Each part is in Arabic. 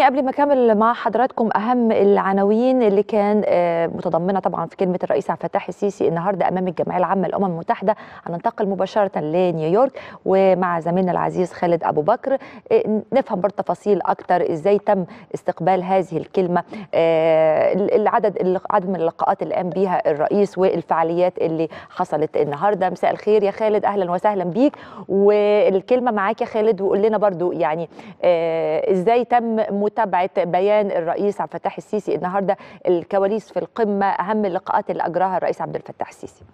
قبل ما اكمل مع حضراتكم اهم العناوين اللي كان آه، متضمنه طبعا في كلمه الرئيس عبد الفتاح السيسي النهارده امام الجمعيه العامه للامم المتحده هننتقل مباشره لنيويورك ومع زميلنا العزيز خالد ابو بكر آه، نفهم برضه تفاصيل اكتر ازاي تم استقبال هذه الكلمه آه، العدد عدد من اللقاءات اللي قام بيها الرئيس والفعاليات اللي حصلت النهارده مساء الخير يا خالد اهلا وسهلا بيك والكلمه معاك يا خالد وقول لنا برضه يعني ازاي تم متابعه بيان الرئيس عبد الفتاح السيسي النهارده الكواليس في القمه اهم اللقاءات اللي اجراها الرئيس عبد الفتاح السيسي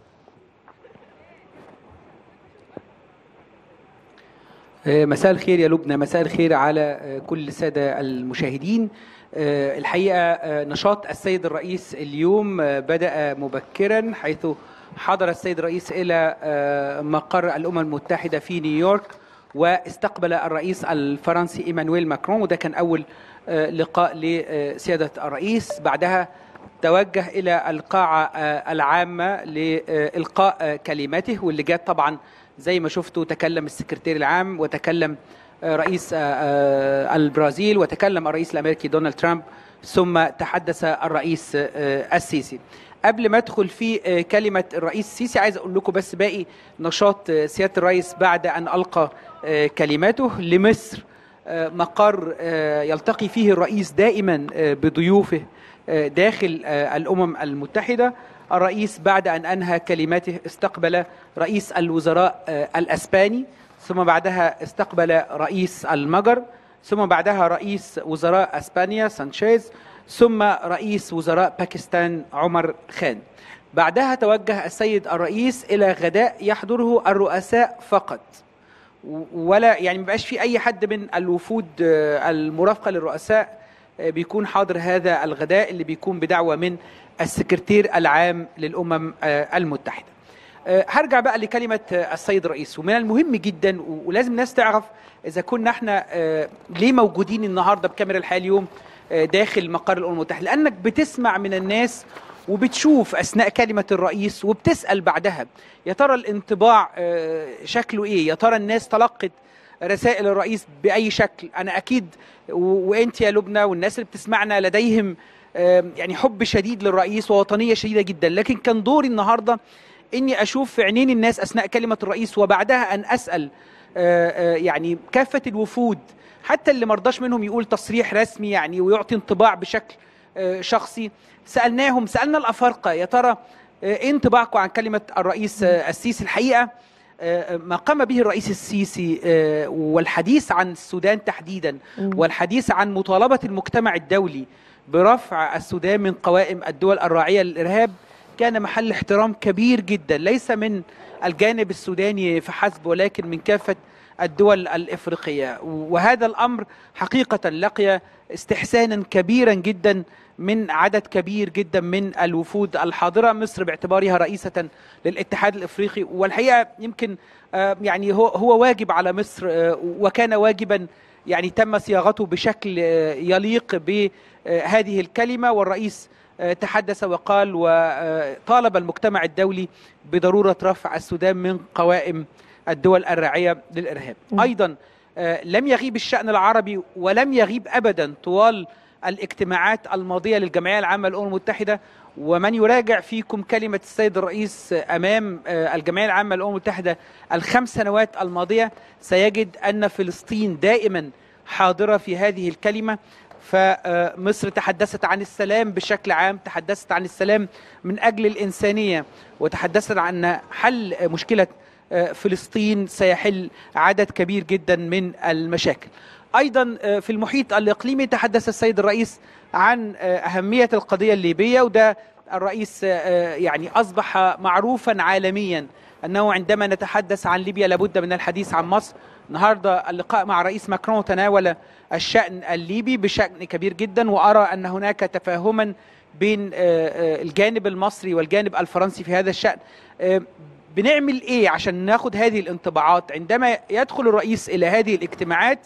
آه، مساء الخير يا لبنى مساء الخير على آه، كل السادة المشاهدين آه، الحقيقة نشاط السيد الرئيس اليوم بدأ مبكرا حيث حضر السيد الرئيس إلى مقر الأمم المتحدة في نيويورك واستقبل الرئيس الفرنسي ايمانويل ماكرون وده كان اول آه، لقاء لسياده الرئيس بعدها توجه الى القاعه آه، العامه لالقاء آه، كلماته واللي جات طبعا زي ما شفتوا تكلم السكرتير العام وتكلم رئيس البرازيل وتكلم الرئيس الامريكي دونالد ترامب ثم تحدث الرئيس السيسي قبل ما ادخل في آه، كلمه الرئيس السيسي عايز اقول لكم بس باقي نشاط آه، سياده الرئيس بعد ان القى آه، كلماته لمصر مقر يلتقي فيه الرئيس دائما بضيوفه داخل الامم المتحده الرئيس بعد ان انهى كلماته استقبل رئيس الوزراء الاسباني ثم بعدها استقبل رئيس المجر ثم بعدها رئيس وزراء اسبانيا سانشيز ثم رئيس وزراء باكستان عمر خان بعدها توجه السيد الرئيس الى غداء يحضره الرؤساء فقط ولا يعني مبقاش في اي حد من الوفود آه، المرافقه للرؤساء آه، بيكون حاضر هذا الغداء اللي بيكون بدعوه من السكرتير العام للامم آه، المتحده هرجع بقى لكلمة السيد الرئيس ومن المهم جدا ولازم الناس تعرف إذا كنا احنا ليه موجودين النهاردة بكاميرا الحياة اليوم داخل مقر الامم المتحده لانك بتسمع من الناس وبتشوف اثناء كلمه الرئيس وبتسال بعدها يا ترى الانطباع آه، شكله ايه يا ترى الناس تلقت رسائل الرئيس باي شكل انا اكيد وانت يا لبنى والناس اللي بتسمعنا لديهم يعني حب شديد للرئيس ووطنيه شديده جدا لكن كان دوري النهارده اني اشوف في عينين الناس اثناء كلمه الرئيس وبعدها ان اسال آه، آه، يعني كافه الوفود حتى اللي مرضاش منهم يقول تصريح رسمي يعني ويعطي انطباع بشكل آه، شخصي سالناهم سالنا الافارقه يا ترى آه، ايه انطباعكم عن كلمه الرئيس آه، السيسي الحقيقه ما قام به الرئيس السيسي والحديث عن السودان تحديدا والحديث عن مطالبه المجتمع الدولي برفع السودان من قوائم الدول الراعيه للارهاب كان محل احترام كبير جدا ليس من الجانب السوداني فحسب ولكن من كافه الدول الافريقيه وهذا الامر حقيقه لقي استحسانا كبيرا جدا من عدد كبير جدا من الوفود الحاضره مصر باعتبارها رئيسه للاتحاد الافريقي والحقيقه يمكن آه، يعني هو هو واجب على مصر آه، وكان واجبا يعني تم صياغته بشكل آه، يليق بهذه الكلمه والرئيس تحدث وقال وطالب المجتمع الدولي بضروره رفع السودان من قوائم الدول الراعية للإرهاب أيضا آه، لم يغيب الشأن العربي ولم يغيب أبدا طوال الاجتماعات الماضية للجمعية العامة للأمم المتحدة ومن يراجع فيكم كلمة السيد الرئيس أمام آه، الجمعية العامة للأمم المتحدة الخمس سنوات الماضية سيجد أن فلسطين دائما حاضرة في هذه الكلمة فمصر آه، تحدثت عن السلام بشكل عام تحدثت عن السلام من أجل الإنسانية وتحدثت عن حل مشكلة آه، فلسطين سيحل عدد كبير جدا من المشاكل ايضا آه، في المحيط الاقليمي تحدث السيد الرئيس عن آه، اهميه القضيه الليبيه وده الرئيس يعني اصبح معروفا عالميا انه عندما نتحدث عن ليبيا لابد من الحديث عن مصر النهارده اللقاء مع الرئيس ماكرون تناول الشان الليبي بشان كبير جدا وارى ان هناك تفاهما بين الجانب المصري والجانب الفرنسي في هذا الشان بنعمل ايه عشان ناخد هذه الانطباعات عندما يدخل الرئيس الى هذه الاجتماعات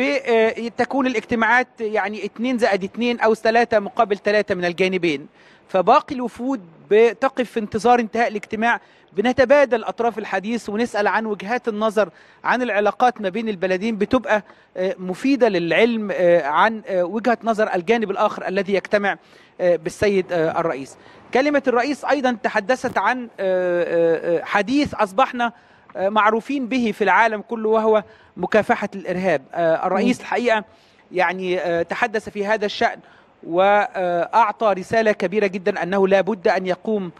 آه، تكون الاجتماعات يعني اتنين زائد اتنين او ثلاثة مقابل ثلاثة من الجانبين فباقي الوفود بتقف في انتظار انتهاء الاجتماع بنتبادل اطراف الحديث ونسال عن وجهات النظر عن العلاقات ما بين البلدين بتبقى آه، مفيده للعلم آه، عن وجهه نظر الجانب الاخر الذي يجتمع بالسيد الرئيس كلمة الرئيس أيضا تحدثت عن آه، آه، آه، حديث أصبحنا معروفين به في العالم كله وهو مكافحة الإرهاب الرئيس الحقيقة يعني تحدث في هذا الشأن وأعطى رسالة كبيرة جدا أنه لا بد أن يقوم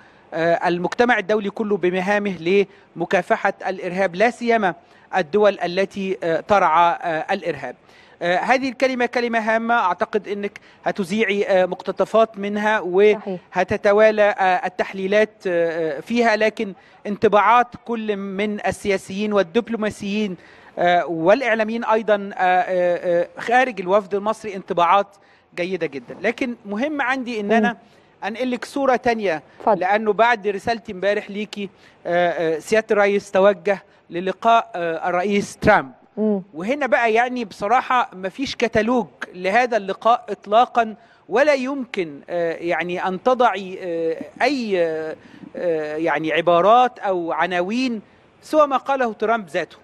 المجتمع الدولي كله بمهامه لمكافحة الإرهاب لا سيما الدول التي ترعى الإرهاب آه، هذه الكلمة كلمة هامة أعتقد أنك هتذيعي آه، مقتطفات منها وهتتوالى آه، التحليلات فيها لكن انطباعات كل من السياسيين والدبلوماسيين والإعلاميين أيضا خارج الوفد المصري انطباعات جيدة جدا لكن مهم عندي أن أنا انقل لك صوره تانية فضل. لانه بعد رسالتي امبارح ليكي سياده الرئيس توجه للقاء الرئيس ترامب وهنا بقى يعني بصراحة مفيش كتالوج لهذا اللقاء إطلاقا ولا يمكن آه، يعني أن تضعي آه، أي آه، يعني عبارات أو عناوين سوى ما قاله ترامب ذاته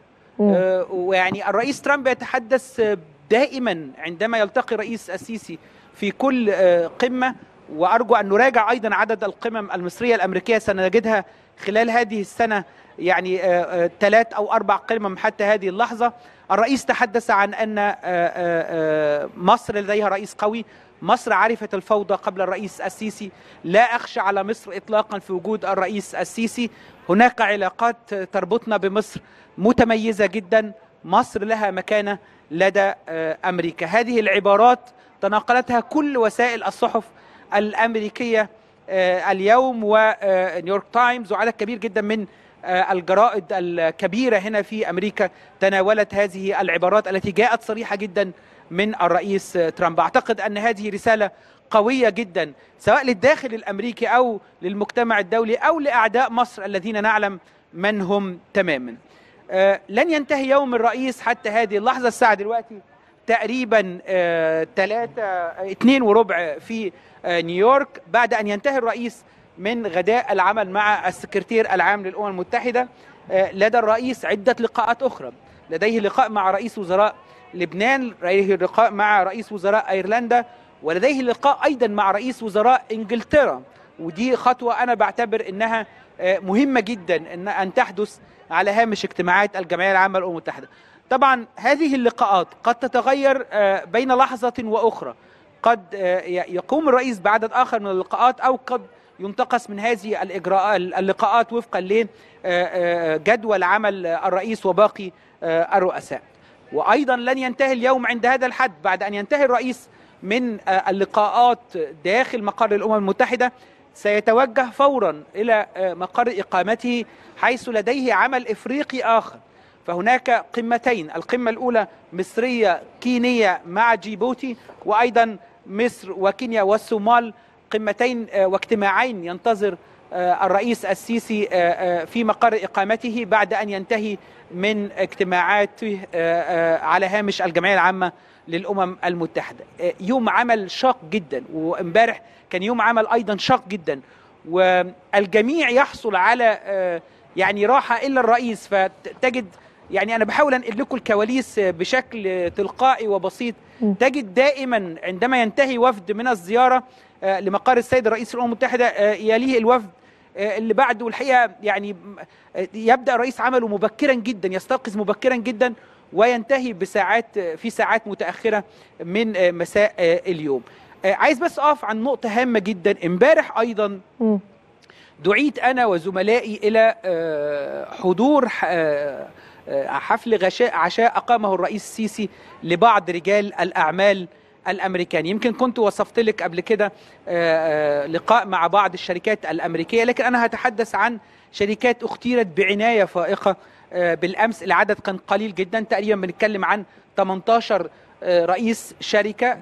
ويعني الرئيس ترامب يتحدث دائما عندما يلتقي رئيس السيسي في كل قمة وأرجو أن نراجع أيضا عدد القمم المصرية الأمريكية سنجدها خلال هذه السنة يعني آه، آه، ثلاث أو أربع قمم حتى هذه اللحظة الرئيس تحدث عن أن آه، مصر لديها رئيس قوي مصر عرفت الفوضى قبل الرئيس السيسي لا أخشى على مصر إطلاقا في وجود الرئيس السيسي هناك علاقات تربطنا بمصر متميزة جدا مصر لها مكانة لدى أمريكا هذه العبارات تناقلتها كل وسائل الصحف الأمريكية آه، اليوم ونيويورك آه، تايمز وعدد كبير جدا من آه، الجرائد الكبيره هنا في امريكا تناولت هذه العبارات التي جاءت صريحه جدا من الرئيس ترامب اعتقد ان هذه رساله قويه جدا سواء للداخل الامريكي او للمجتمع الدولي او لاعداء مصر الذين نعلم من هم تماما لن ينتهي يوم الرئيس حتى هذه اللحظه الساعه دلوقتي تقريبا ثلاثة آه، اثنين آه، وربع في آه، نيويورك بعد ان ينتهي الرئيس من غداء العمل مع السكرتير العام للامم المتحده لدى الرئيس عده لقاءات اخرى لديه لقاء مع رئيس وزراء لبنان لديه لقاء مع رئيس وزراء ايرلندا ولديه لقاء ايضا مع رئيس وزراء انجلترا ودي خطوه انا بعتبر انها مهمه جدا ان ان تحدث على هامش اجتماعات الجمعيه العامه للامم المتحده طبعا هذه اللقاءات قد تتغير آه، بين لحظة وأخرى قد آه، يقوم الرئيس بعدد آخر من اللقاءات أو قد ينتقص من هذه اللقاءات وفقا لجدول آه، عمل الرئيس وباقي الرؤساء وأيضا لن ينتهي اليوم عند هذا الحد بعد أن ينتهي الرئيس من اللقاءات داخل مقر الأمم المتحدة سيتوجه فورا إلى مقر إقامته حيث لديه عمل إفريقي آخر فهناك قمتين القمة الأولى مصرية كينية مع جيبوتي وأيضا مصر وكينيا والصومال قمتين آه، واجتماعين ينتظر آه، الرئيس السيسي آه، في مقر إقامته بعد أن ينتهي من اجتماعاته على هامش الجمعية العامة للأمم المتحدة يوم عمل شاق جدا وامبارح كان يوم عمل أيضا شاق جدا والجميع يحصل على يعني راحة إلا الرئيس فتجد يعني انا بحاول انقل لكم الكواليس بشكل تلقائي وبسيط تجد دائما عندما ينتهي وفد من الزياره آه، لمقر السيد رئيس الامم المتحده آه، يليه الوفد آه، اللي بعده الحقيقه يعني يبدا رئيس عمله مبكرا جدا يستيقظ مبكرا جدا وينتهي بساعات في ساعات متاخره من مساء اليوم عايز بس اقف عن نقطه هامه جدا امبارح ايضا دعيت انا وزملائي الى حضور آه، حفل غشاء عشاء أقامه الرئيس السيسي لبعض رجال الأعمال الأمريكان يمكن كنت وصفت لك قبل كده آه، آه، لقاء مع بعض الشركات الامريكيه لكن انا هتحدث عن شركات اختيرت بعنايه فائقه بالامس العدد كان قليل جدا تقريبا بنتكلم عن 18 رئيس شركه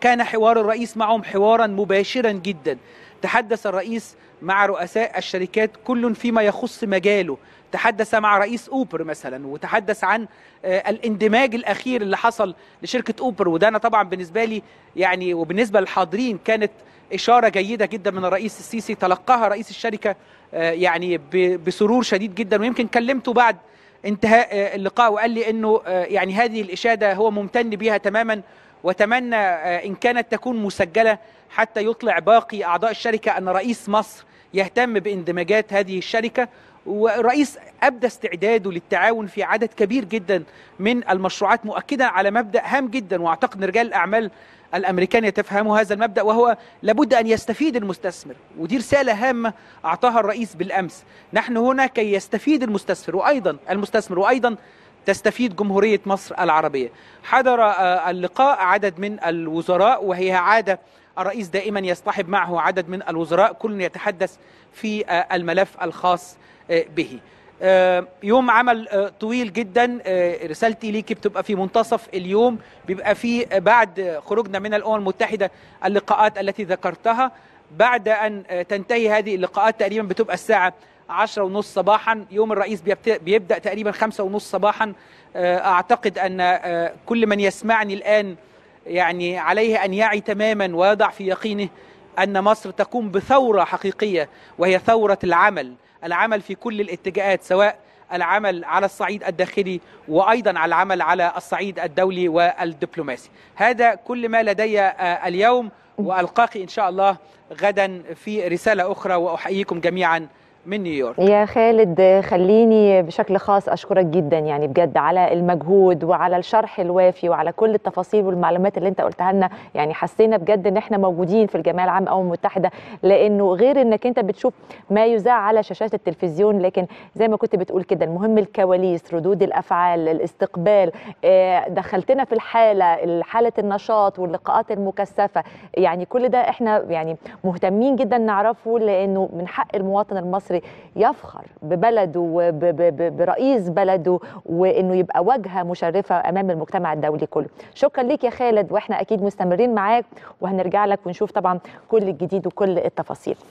كان حوار الرئيس معهم حوارا مباشرا جدا تحدث الرئيس مع رؤساء الشركات كل فيما يخص مجاله تحدث مع رئيس اوبر مثلا وتحدث عن آه، الاندماج الاخير اللي حصل لشركه اوبر وده انا طبعا بالنسبه لي يعني وبالنسبه للحاضرين كانت اشاره جيده جدا من الرئيس السيسي تلقاها رئيس الشركه آه، يعني بسرور شديد جدا ويمكن كلمته بعد انتهاء آه، اللقاء وقال لي انه يعني هذه الاشاده هو ممتن بها تماما وتمنى ان كانت تكون مسجله حتى يطلع باقي اعضاء الشركه ان رئيس مصر يهتم باندماجات هذه الشركه ورئيس ابدى استعداده للتعاون في عدد كبير جدا من المشروعات مؤكدا على مبدا هام جدا واعتقد ان رجال الاعمال الامريكان يتفهموا هذا المبدا وهو لابد ان يستفيد المستثمر ودي رساله هامه اعطاها الرئيس بالامس نحن هنا كي يستفيد المستثمر وايضا المستثمر وايضا تستفيد جمهوريه مصر العربيه حضر آه، اللقاء عدد من الوزراء وهي عاده الرئيس دائما يصطحب معه عدد من الوزراء كل يتحدث في آه، الملف الخاص آه، به آه، يوم عمل طويل جدا رسالتي ليك بتبقى في منتصف اليوم بيبقى في بعد خروجنا من الامم المتحده اللقاءات التي ذكرتها بعد ان تنتهي هذه اللقاءات تقريبا بتبقى الساعه عشرة ونص صباحا يوم الرئيس بيبدأ تقريبا خمسة ونص صباحا أعتقد أن كل من يسمعني الآن يعني عليه ان يعي تماما ويضع في يقينه ان مصر تقوم بثوره حقيقيه وهي ثوره العمل، العمل في كل الاتجاهات سواء العمل على الصعيد الداخلي وايضا على العمل على الصعيد الدولي والدبلوماسي. هذا كل ما لدي آه، اليوم والقاك ان شاء الله غدا في رساله اخرى واحييكم جميعا من نيويورك يا خالد خليني بشكل خاص اشكرك جدا يعني بجد على المجهود وعلى الشرح الوافي وعلى كل التفاصيل والمعلومات اللي انت قلتها لنا يعني حسينا بجد ان احنا موجودين في الجمعيه العامه الامم المتحده لانه غير انك انت بتشوف ما يذاع على شاشات التلفزيون لكن زي ما كنت بتقول كده المهم الكواليس ردود الافعال الاستقبال آه، دخلتنا في الحاله حاله النشاط واللقاءات المكثفه يعني كل ده احنا يعني مهتمين جدا نعرفه لانه من حق المواطن المصري المصري يفخر ببلده وبرئيس بلده وانه يبقى واجهه مشرفه امام المجتمع الدولي كله شكرا ليك يا خالد واحنا اكيد مستمرين معاك وهنرجع لك ونشوف طبعا كل الجديد وكل التفاصيل